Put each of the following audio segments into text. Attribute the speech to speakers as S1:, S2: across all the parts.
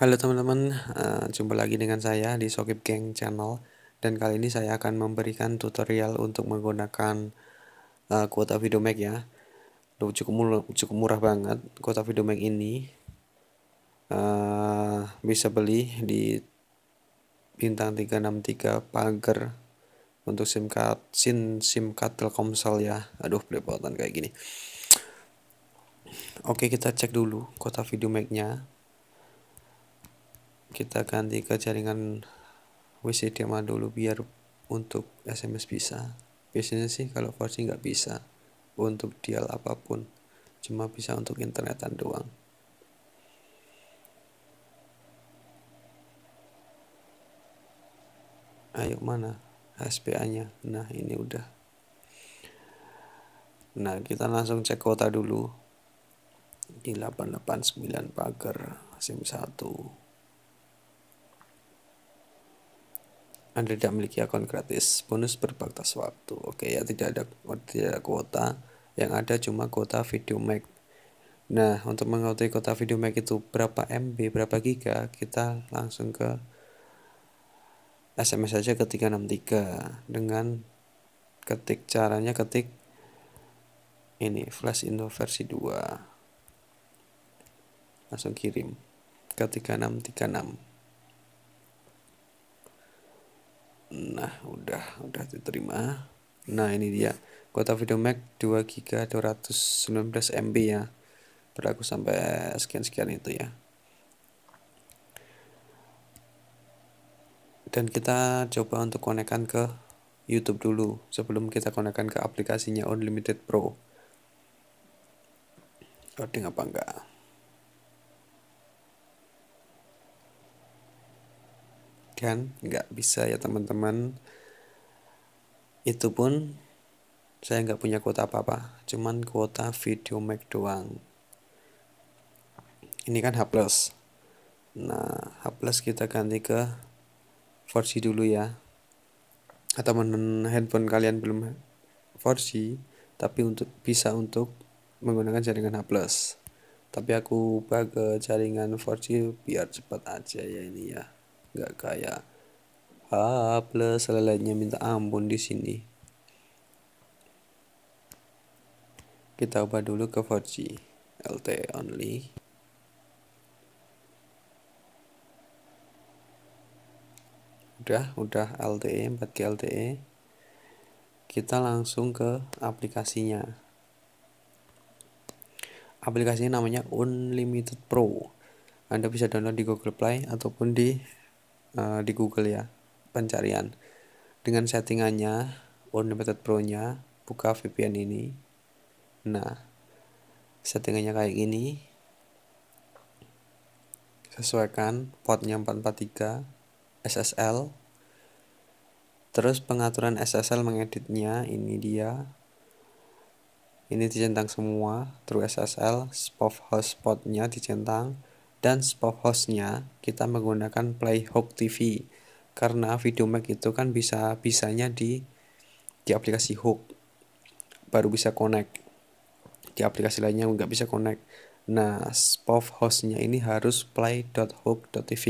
S1: Halo teman-teman, eh, jumpa lagi dengan saya di Sokip Gang Channel dan kali ini saya akan memberikan tutorial untuk menggunakan uh, kuota Videomax ya. Cukup murah, cukup murah banget kuota Videomax ini. Eh, bisa beli di bintang 363 pagar untuk SIM card SIM SIM card Telkomsel ya. Aduh, belepotan kayak gini. Oke, kita cek dulu kuota Videomax-nya kita ganti ke jaringan WCDMA dulu biar untuk SMS bisa biasanya sih kalau 4G nggak bisa untuk dial apapun cuma bisa untuk internetan doang ayo mana HSPA nya nah ini udah nah kita langsung cek kota dulu di 889 pagar SIM 1 Anda tidak memiliki akun gratis. Bonus berbatas waktu. Oke ya, tidak ada tidak ada kuota. Yang ada cuma kuota video Mac. Nah, untuk mengetahui kuota video Mac itu berapa MB, berapa giga, kita langsung ke SMS saja ke 363 dengan ketik caranya ketik ini flash info versi 2 langsung kirim ke 3636 Nah, udah udah diterima. Nah, ini dia. Kota video Mac 2 GB 219 MB ya. Berlaku sampai sekian-sekian itu ya. Dan kita coba untuk konekkan ke YouTube dulu sebelum kita konekkan ke aplikasinya Unlimited Pro. Loading apa enggak? kan nggak bisa ya teman-teman itu pun saya nggak punya kuota apa-apa cuman kuota video Mac doang ini kan H plus nah H plus kita ganti ke 4G dulu ya atau handphone kalian belum 4G tapi untuk bisa untuk menggunakan jaringan H plus tapi aku ubah ke jaringan 4G biar cepat aja ya ini ya nggak kayak H plus lainnya minta ampun di sini. Kita ubah dulu ke 4G LTE only. Udah, udah LTE 4G LTE. Kita langsung ke aplikasinya. Aplikasinya namanya Unlimited Pro. Anda bisa download di Google Play ataupun di Eh, di Google ya pencarian dengan settingannya unlimited pro nya buka VPN ini nah settingannya kayak gini sesuaikan portnya 443 SSL terus pengaturan SSL mengeditnya ini dia ini dicentang semua true SSL spot hotspotnya dicentang dan spot hostnya kita menggunakan Playhook TV karena video VideoMax itu kan bisa bisanya di di aplikasi hook baru bisa connect di aplikasi lainnya nggak bisa connect nah spot hostnya ini harus play.hook.tv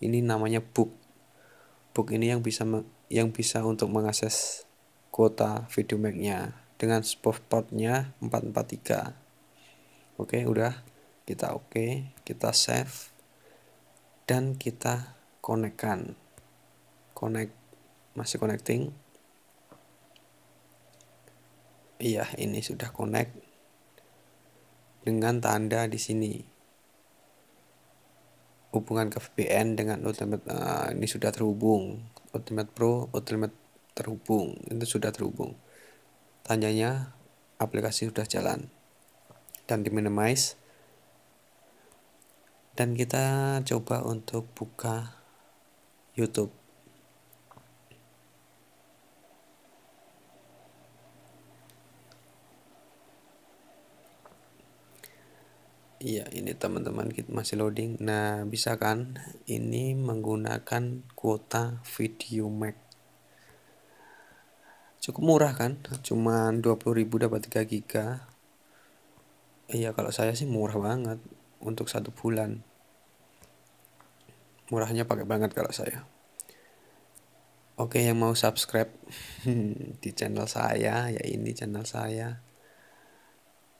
S1: ini namanya book book ini yang bisa yang bisa untuk mengakses kuota VideoMax-nya dengan spot portnya 443 oke udah kita oke okay, kita save dan kita konekkan connect masih connecting iya ini sudah connect dengan tanda di sini hubungan ke VPN dengan Ultimate uh, ini sudah terhubung Ultimate Pro Ultimate terhubung itu sudah terhubung tandanya aplikasi sudah jalan dan di minimize dan kita coba untuk buka YouTube. Iya, ini teman-teman kita masih loading. Nah, bisa kan? Ini menggunakan kuota Video Mac. Cukup murah kan? Cuman 20.000 dapat 3 GB. Iya, kalau saya sih murah banget untuk satu bulan. Murahnya pakai banget kalau saya. Oke yang mau subscribe di channel saya, ya ini channel saya.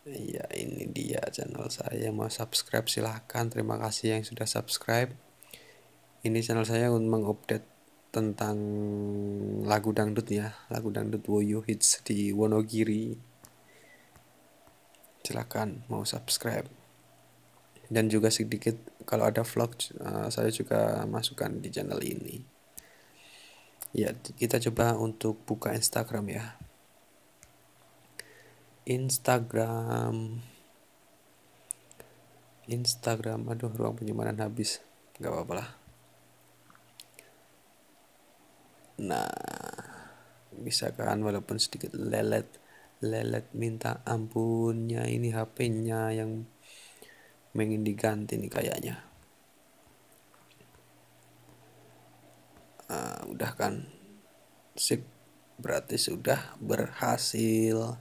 S1: Ya ini dia channel saya mau subscribe silahkan. Terima kasih yang sudah subscribe. Ini channel saya untuk mengupdate tentang lagu dangdut ya, lagu dangdut Woyo Hits di Wonogiri. Silahkan mau subscribe dan juga sedikit kalau ada vlog uh, saya juga masukkan di channel ini ya kita coba untuk buka Instagram ya Instagram Instagram aduh ruang penyimpanan habis nggak apa-apa lah nah bisa kan walaupun sedikit lelet lelet minta ampunnya ini HP-nya yang pengen diganti nih kayaknya uh, udah kan sip berarti sudah berhasil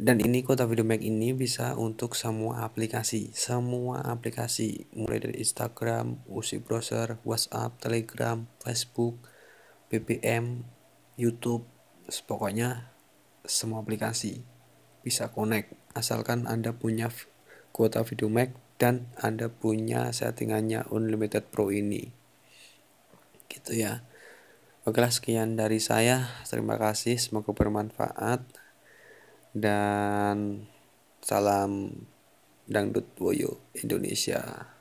S1: dan ini kota video make ini bisa untuk semua aplikasi semua aplikasi mulai dari Instagram, UC browser, WhatsApp, Telegram, Facebook, BBM, YouTube, pokoknya semua aplikasi bisa connect asalkan Anda punya kuota video Mac dan Anda punya settingannya Unlimited Pro ini. Gitu ya. Oke lah sekian dari saya. Terima kasih, semoga bermanfaat. Dan salam dangdut boyo Indonesia.